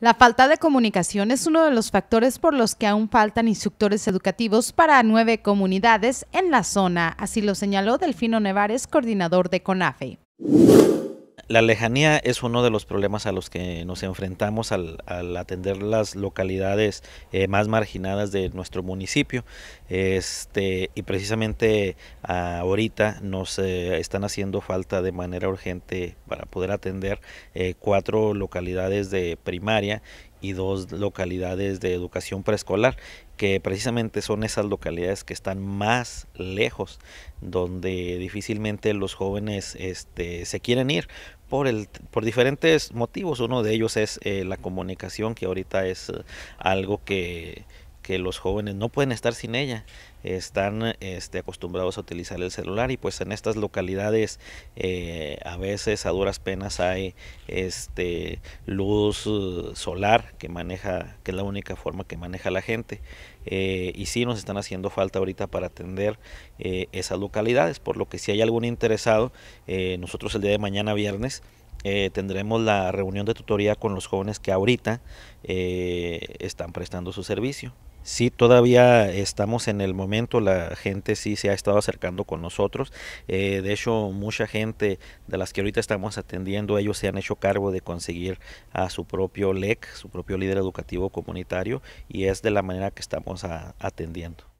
La falta de comunicación es uno de los factores por los que aún faltan instructores educativos para nueve comunidades en la zona, así lo señaló Delfino Nevares, coordinador de CONAFE. La lejanía es uno de los problemas a los que nos enfrentamos al, atender las localidades eh, más marginadas de nuestro municipio. Este, y precisamente ahorita nos eh, están haciendo falta de manera urgente para poder atender eh, cuatro localidades de primaria y dos localidades de educación preescolar, que precisamente son esas localidades que están más lejos, donde difícilmente los jóvenes este, se quieren ir por, el, por diferentes motivos. Uno de ellos es eh, la comunicación, que ahorita es eh, algo que que los jóvenes no pueden estar sin ella. Están este, acostumbrados a utilizar el celular y pues en estas localidades eh, a veces a duras penas hay este, luz uh, solar que maneja, que es la única forma que maneja la gente. Eh, y sí nos están haciendo falta ahorita para atender eh, esas localidades, por lo que si hay algún interesado, nosotros el día de mañana viernes, tendremos la reunión de tutoría con los jóvenes que ahorita están prestando su servicio. Sí, todavía estamos en el momento, la gente sí se ha estado acercando con nosotros. Eh, de hecho, mucha gente de las que ahorita estamos atendiendo, ellos se han hecho cargo de conseguir a su propio LEC, su propio líder educativo comunitario, y es de la manera que estamos atendiendo.